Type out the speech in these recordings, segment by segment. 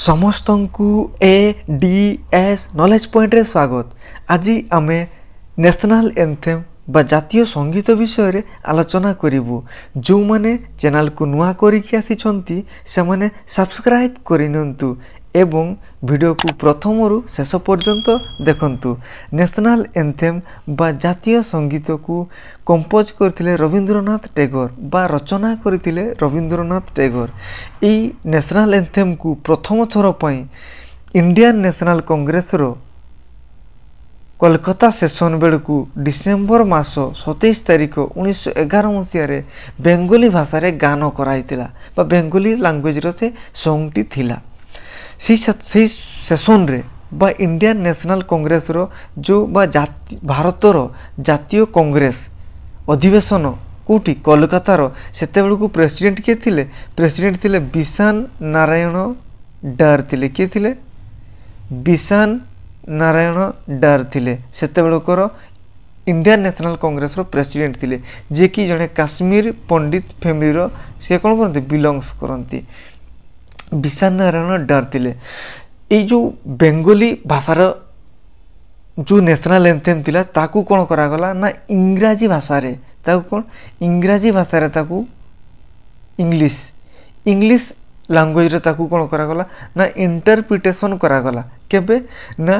ସମସ୍ତଙ୍କୁ A D S knowledge ପଏଣ୍ଟରେ ସ୍ୱାଗତ ଆଜି ଆମେ ନ୍ୟାସନାଲ୍ ଏନ୍ଥେମ୍ ବା ଜାତୀୟ ସଙ୍ଗୀତ ବିଷୟରେ ଆଲୋଚନା କରିବୁ ଯେଉଁମାନେ ଚ୍ୟାନେଲ୍କୁ ନୂଆ କରିକି ଆସିଛନ୍ତି ସେମାନେ ସବସ୍କ୍ରାଇବ୍ କରିନିଅନ୍ତୁ ଏବଂ ଭିଡ଼ିଓକୁ ପ୍ରଥମରୁ ଶେଷ ପର୍ଯ୍ୟନ୍ତ ଦେଖନ୍ତୁ ନ୍ୟାସନାଲ୍ ଏନ୍ଥେମ୍ ବା ଜାତୀୟ ସଙ୍ଗୀତକୁ କମ୍ପୋଜ୍ କରିଥିଲେ ରବୀନ୍ଦ୍ରନାଥ ଟେଗୋର ବା ରଚନା କରିଥିଲେ ରବୀନ୍ଦ୍ରନାଥ ଟେଗୋର ଏଇ ନ୍ୟାସନାଲ୍ ଏନ୍ଥେମ୍କୁ ପ୍ରଥମ ଥର ପାଇଁ ଇଣ୍ଡିଆନ୍ ନ୍ୟାସନାଲ୍ କଂଗ୍ରେସର କୋଲକାତା ସେସନ ବେଳକୁ ଡିସେମ୍ବର ମାସ ସତେଇଶ ତାରିଖ ଉଣେଇଶହ ଏଗାର ମସିହାରେ ବେଙ୍ଗଲୀ ଭାଷାରେ ଗାନ କରାଯାଇଥିଲା ବା ବେଙ୍ଗଲୀ ଲାଙ୍ଗୁଏଜ୍ର ସେ ସଙ୍ଗ୍ଟି ଥିଲା ସେଇ ସେଇ ସେସନରେ ବା ଇଣ୍ଡିଆନ୍ ନ୍ୟାସନାଲ୍ କଂଗ୍ରେସର ଯେଉଁ ବା ଭାରତର ଜାତୀୟ କଂଗ୍ରେସ ଅଧିବେଶନ କେଉଁଠି କଲକାତାର ସେତେବେଳକୁ ପ୍ରେସିଡ଼େଣ୍ଟ କିଏ ଥିଲେ ପ୍ରେସିଡ଼େଣ୍ଟ ଥିଲେ ବିଶାନ ନାରାୟଣ ଡର ଥିଲେ କିଏ ଥିଲେ ବିଶାନ ନାରାୟଣ ଡର ଥିଲେ ସେତେବେଳକର ଇଣ୍ଡିଆନ୍ ନ୍ୟାସନାଲ୍ କଂଗ୍ରେସର ପ୍ରେସିଡ଼େଣ୍ଟ ଥିଲେ ଯିଏକି ଜଣେ କାଶ୍ମୀର ପଣ୍ଡିତ ଫ୍ୟାମିଲିର ସେ କ'ଣ କରନ୍ତି ବିଲଙ୍ଗସ୍ କରନ୍ତି ବିଶାଲ ନାରାୟଣ ଡାର୍ ଥିଲେ ଏଇ ଯେଉଁ ବେଙ୍ଗଲୀ ଭାଷାର ଯେଉଁ ନ୍ୟାସନାଲ୍ ଏନ୍ଥେମ୍ ଥିଲା ତାକୁ କ'ଣ କରାଗଲା ନା ଇଂରାଜୀ ଭାଷାରେ ତାକୁ କ'ଣ ଇଂରାଜୀ ଭାଷାରେ ତାକୁ ଇଂଲିଶ ଇଂଲିଶ ଲାଙ୍ଗୁଏଜରେ ତାକୁ କ'ଣ କରାଗଲା ନା ଇଣ୍ଟରପ୍ରିଟେସନ୍ କରାଗଲା କେବେ ନା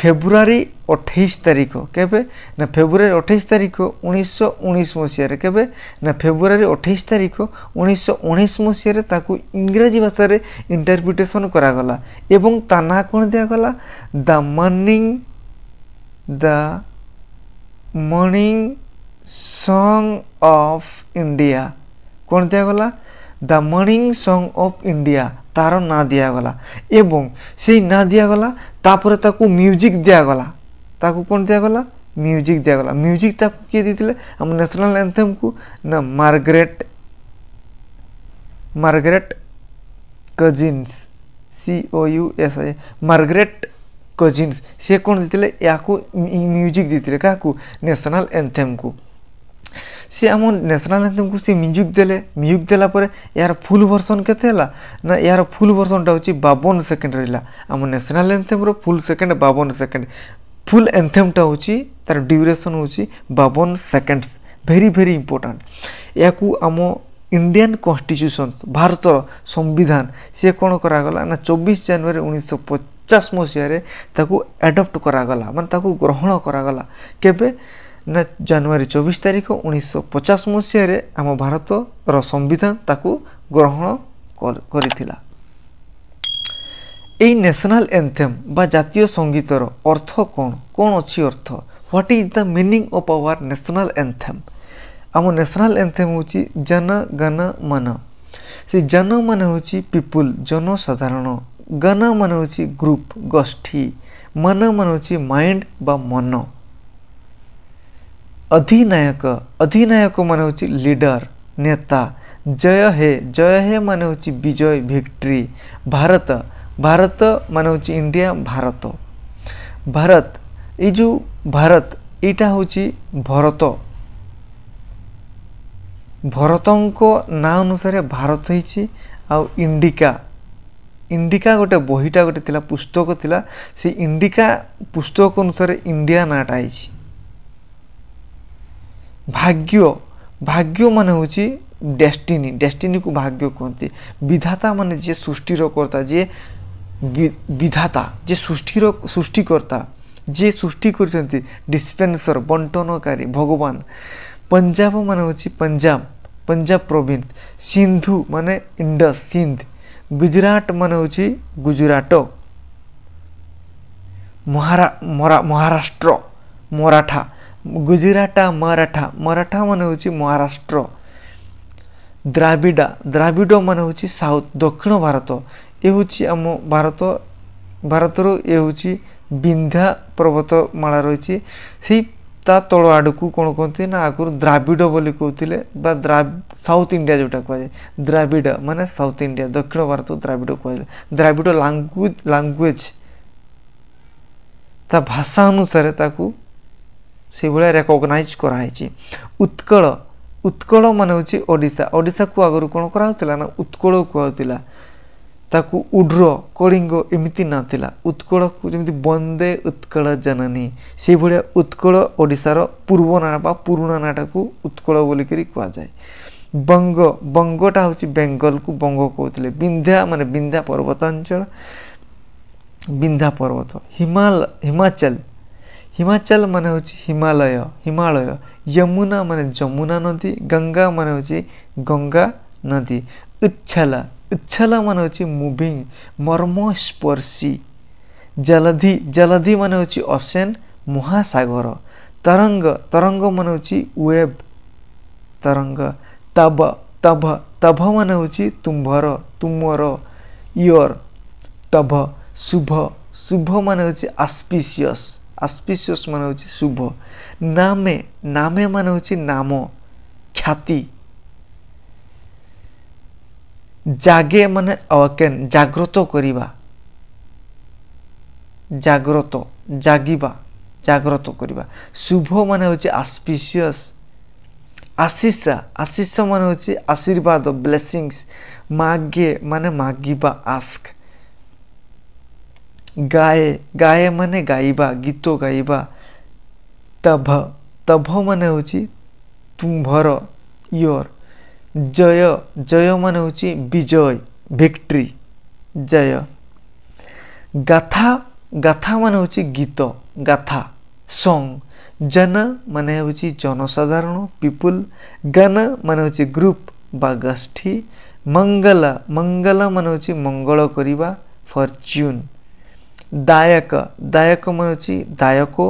ফেব্রুয়ারি অঠেইশ তারিখ কেবে না ফেব্রুয়ারি অঠেইশ তারিখ উনিশশো উনিশ মশিয়ারে কেবে না ফেব্রুয়ারি অঠেইশ তারিখ উনিশশো উনিশ মশিয়ারে তাকে ইংরাজি ভাষায় ইন্টারপ্রিটেসন করা গলা এবং তা না কোণ দিয়া গলা the morning the morning song of India কোণ দিয়া গলা the morning song of India ତାହାର ନାଁ ଦିଆଗଲା ଏବଂ ସେଇ ନାଁ ଦିଆଗଲା ତାପରେ ତାକୁ ମ୍ୟୁଜିକ୍ ଦିଆଗଲା ତାକୁ କ'ଣ ଦିଆଗଲା ମ୍ୟୁଜିକ୍ ଦିଆଗଲା ମ୍ୟୁଜିକ୍ ତାକୁ କିଏ ଦେଇଥିଲେ ଆମ ନ୍ୟାସନାଲ୍ ଆନ୍ଥେମ୍କୁ ନା Margaret Margaret Cousins C O U S I Margaret Cousins ସେ କ'ଣ ଦେଇଥିଲେ ଏହାକୁ ମ୍ୟୁଜିକ୍ ଦେଇଥିଲେ କାହାକୁ ନ୍ୟାସନାଲ୍ ଆନ୍ଥେମ୍କୁ ସିଏ ଆମ ନ୍ୟାସନାଲ୍ ଆନ୍ଥମ୍କୁ ସିଏ ମ୍ୟୁଜିକ୍ ଦେଲେ ମ୍ୟୁଜିକ୍ ଦେଲା ପରେ ଏହାର ଫୁଲ୍ ଭର୍ସନ୍ କେତେ ହେଲା ନା ଏହାର ଫୁଲ୍ ଭର୍ସନ୍ଟା ହେଉଛି ବାବନ ସେକେଣ୍ଡ ରହିଲା ଆମ ନ୍ୟାସନାଲ୍ ଆନ୍ଥମ୍ର ଫୁଲ୍ ସେକେଣ୍ଡ ବାବନ ସେକେଣ୍ଡ ଫୁଲ୍ ଏନ୍ଥମ୍ଟା ହେଉଛି ତା'ର ଡ୍ୟୁରେସନ୍ ହେଉଛି ବାବନ ସେକେଣ୍ଡସ୍ ଭେରି ଭେରି ଇମ୍ପୋର୍ଟାଣ୍ଟ ଏହାକୁ ଆମ ଇଣ୍ଡିଆନ୍ କନଷ୍ଟିଚ୍ୟୁସନ୍ ଭାରତର ସମ୍ବିଧାନ ସିଏ କ'ଣ କରାଗଲା ନା ଚବିଶ ଜାନୁଆରୀ ଉଣେଇଶହ ପଚାଶ ମସିହାରେ ତାକୁ ଆଡ଼ପ୍ଟ କରାଗଲା ମାନେ ତାକୁ ଗ୍ରହଣ କରାଗଲା କେବେ ନା ଜାନୁଆରୀ ଚବିଶ ତାରିଖ ଉଣେଇଶହ ପଚାଶ ମସିହାରେ ଆମ ଭାରତର ସମ୍ବିଧାନ ତାକୁ ଗ୍ରହଣ କରିଥିଲା এই ন্যাশনাল এন্থেম বা জাতীয় সঙ্গীতর অর্থ কোণ কোণ অছি অর্থ what is the meaning of our national anthem ଆମ ନ୍ୟାସନାଲ୍ ଏନ୍ଥେମ୍ ହେଉଛି ଜନ ଗଣ ମନ ସେ ଜନ ମାନେ ହେଉଛି ପିପୁଲ୍ ଜନସାଧାରଣ ଗଣ ମାନେ ହେଉଛି ଗ୍ରୁପ୍ ଗୋଷ୍ଠୀ ମନ ମାନେ ହେଉଛି ମାଇଣ୍ଡ ବା ମନ ଅଧିନାୟକ ଅଧିନାୟକ ମାନେ ହେଉଛି ଲିଡ଼ର ନେତା ଜୟ ହେ ଜୟ ହେ ମାନେ ହେଉଛି ବିଜୟ ଭିକ୍ଟ୍ରି ଭାରତ ଭାରତ ମାନେ ହେଉଛି ଇଣ୍ଡିଆ ଭାରତ ଭାରତ ଏଇ ଯେଉଁ ଭାରତ ଏଇଟା ହେଉଛି ଭରତ ଭରତଙ୍କ ନାଁ ଅନୁସାରେ ଭାରତ ହେଇଛି ଆଉ ଇଣ୍ଡିକା ଇଣ୍ଡିକା ଗୋଟେ ବହିଟା ଗୋଟେ ଥିଲା ପୁସ୍ତକ ଥିଲା ସେ ଇଣ୍ଡିକା ପୁସ୍ତକ ଅନୁସାରେ ଇଣ୍ଡିଆ ନାଁଟା ହେଇଛି भाग्य भाग्य मान हूँ डेस्टिनी डेस्टिनी को भाग्य कहते विधाता मान जी सृष्टि करता जे विधाता जी सृष्टि सृष्टिकर्ता जी सृष्टि करपेन्सर बंटनकारी भगवान पंजाब मान हूँ पंजाब पंजाब प्रोविंस सिंधु मान इंड सिंध गुजराट मान हूँ गुजराट महारा महाराष्ट्र मराठा ଗୁଜୁରାଟା ମରାଠା ମରାଠା ମାନେ ହେଉଛି ମହାରାଷ୍ଟ୍ର ଦ୍ରାବିଡ଼ା ଦ୍ରାବିଡ଼ ମାନେ ହେଉଛି ସାଉଥ ଦକ୍ଷିଣ ଭାରତ ଏ ହେଉଛି ଆମ ଭାରତ ଭାରତରୁ ଏ ହେଉଛି ବିନ୍ଧ୍ୟା ପର୍ବତମାଳା ରହିଛି ସେଇ ତା ତଳ ଆଡ଼କୁ କ'ଣ କହନ୍ତି ନା ଆଗରୁ ଦ୍ରାବିଡ଼ ବୋଲି କହୁଥିଲେ ବା ସାଉଥ ଇଣ୍ଡିଆ ଯେଉଁଟା କୁହାଯାଏ ଦ୍ରାବିଡ଼ ମାନେ ସାଉଥ ଇଣ୍ଡିଆ ଦକ୍ଷିଣ ଭାରତ ଦ୍ରାବିଡ଼ କୁହାଯାଏ ଦ୍ରାବିଡ଼ ଲାଙ୍ଗୁଏଜ୍ ଲାଙ୍ଗୁଏଜ୍ ତା ଭାଷା ଅନୁସାରେ ତାକୁ ସେଇଭଳିଆ ରେକଗ୍ନାଇଜ୍ କରାହେଇଛି ଉତ୍କଳ ଉତ୍କଳ ମାନେ ହେଉଛି ଓଡ଼ିଶା ଓଡ଼ିଶାକୁ ଆଗରୁ କ'ଣ କରାହେଉଥିଲା ନା ଉତ୍କଳ କୁହାହେଉଥିଲା ତାକୁ ଉଡ୍ର କଳିଙ୍ଗ ଏମିତି ନାଁ ଥିଲା ଉତ୍କଳକୁ ଯେମିତି ବନ୍ଦେ ଉତ୍କଳ ଜନନୀ ସେଇଭଳିଆ ଉତ୍କଳ ଓଡ଼ିଶାର ପୂର୍ବ ନାଁ ବା ପୁରୁଣା ନାଁଟାକୁ ଉତ୍କଳ ବୋଲିକରି କୁହାଯାଏ ବଙ୍ଗ ବଙ୍ଗଟା ହେଉଛି ବେଙ୍ଗଲକୁ ବଙ୍ଗ କହୁଥିଲେ ବିନ୍ଧ୍ୟା ମାନେ ବିନ୍ଧ୍ୟା ପର୍ବତାଞ୍ଚଳ ବିନ୍ଧ୍ୟା ପର୍ବତ ହିମାଲ ହିମାଚଳ हिमाचल मन हुन्छ हिमालय हिमालय यमुना मन जमुना नदी गंगा मन हे गंगा नदी उच्छाला उछला मन हुन्छ मुभिङ मर्मस्पर् मन हेर्छ असेन तरंग तरङ्ग तरङ्ग मन तरङ्ग तभ तब तभ मन हुन्छ तुम्भर तुमर इयर तभ शुभ शुभ मन आस्पिसियस ଆସ୍ପିସିୟସ୍ ମାନେ ହେଉଛି ଶୁଭ ନାମେ ନାମେ ମାନେ ହେଉଛି ନାମ ଖ୍ୟାତି ଜାଗେ ମାନେ ଆୱାକେନ୍ ଜାଗ୍ରତ କରିବା ଜାଗ୍ରତ ଜାଗିବା ଜାଗ୍ରତ କରିବା ଶୁଭ ମାନେ ହେଉଛି ଆସ୍ପିସିୟସ୍ ଆଶିଷା ଆଶିଷ ମାନେ ହେଉଛି ଆଶୀର୍ବାଦ ବ୍ଲେସିଙ୍ଗସ୍ ମାଗେ ମାନେ ମାଗିବା ଆସ୍କ ଗାଏ ଗାଏ ମାନେ ଗାଇବା ଗୀତ ଗାଇବା ତଭ ତଭ ମାନେ ହେଉଛି ତୁମ୍ଭର ୟୋର୍ ଜୟ ଜୟ ମାନେ ହେଉଛି ବିଜୟ ଭିକ୍ଟ୍ରି ଜୟ ଗାଥା ଗାଥା ମାନେ ହେଉଛି ଗୀତ ଗାଥା ସଙ୍ଗ ଜନ ମାନେ ହେଉଛି ଜନସାଧାରଣ ପିପୁଲ ଗନ ମାନେ ହେଉଛି ଗ୍ରୁପ୍ ବା ଗୋଷ୍ଠୀ ମଙ୍ଗଲ ମଙ୍ଗଲ ମାନେ ହେଉଛି ମଙ୍ଗଳ କରିବା ଫର୍ଚ୍ୟୁନ୍ दायक दायक मैं हूँ दायको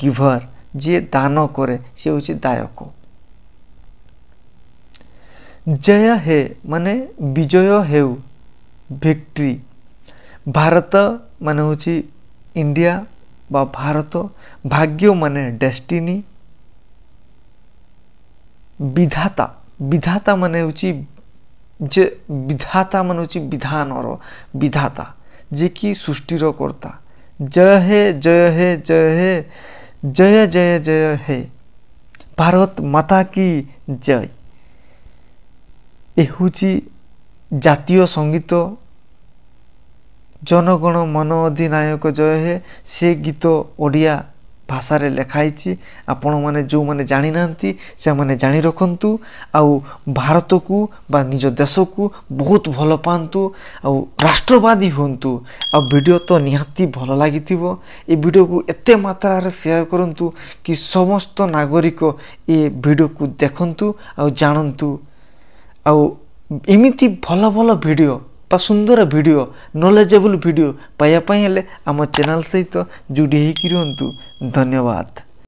गिभर जी दान कै सी हूँ दायक जय हे मान विजय हेउ भिक्ट्री भारत मान हूँ इंडिया बा भारत भाग्य मान डेस्टिनी विधाता विधाता मान हूँ जे विधाता मान हूँ विधान विधाता ଯେ କି ସୃଷ୍ଟିର କର୍ତ୍ତା ଜୟ ହେ ଜୟ ହେ ଜୟ ହେ ଜୟ ଜୟ ଜୟ ହେ ଭାରତ ମାତା କି ଜୟ ଏ ହେଉଛି ଜାତୀୟ ସଙ୍ଗୀତ ଜନଗଣ ମନ ଅଧିନାୟକ ଜୟ ହେ ସେ ଗୀତ ଓଡ଼ିଆ ଭାଷାରେ ଲେଖା ହେଇଛି ଆପଣମାନେ ଯେଉଁମାନେ ଜାଣିନାହାନ୍ତି ସେମାନେ ଜାଣି ରଖନ୍ତୁ ଆଉ ଭାରତକୁ ବା ନିଜ ଦେଶକୁ ବହୁତ ଭଲ ପାଆନ୍ତୁ ଆଉ ରାଷ୍ଟ୍ରବାଦୀ ହୁଅନ୍ତୁ ଆଉ ଭିଡ଼ିଓ ତ ନିହାତି ଭଲ ଲାଗିଥିବ ଏ ଭିଡ଼ିଓକୁ ଏତେ ମାତ୍ରାରେ ସେୟାର କରନ୍ତୁ କି ସମସ୍ତ ନାଗରିକ ଏ ଭିଡ଼ିଓକୁ ଦେଖନ୍ତୁ ଆଉ ଜାଣନ୍ତୁ ଆଉ ଏମିତି ଭଲ ଭଲ ଭିଡ଼ିଓ বা ସୁନ୍ଦର ଭିଡ଼ିଓ ନଲେଜେବୁଲ୍ ଭିଡ଼ିଓ ପାଇବା ପାଇଁ ହେଲେ ଆମ ଚ୍ୟାନେଲ୍ ସହିତ ଯୋଡ଼ି ହେଇକି ରୁହନ୍ତୁ ଧନ୍ୟବାଦ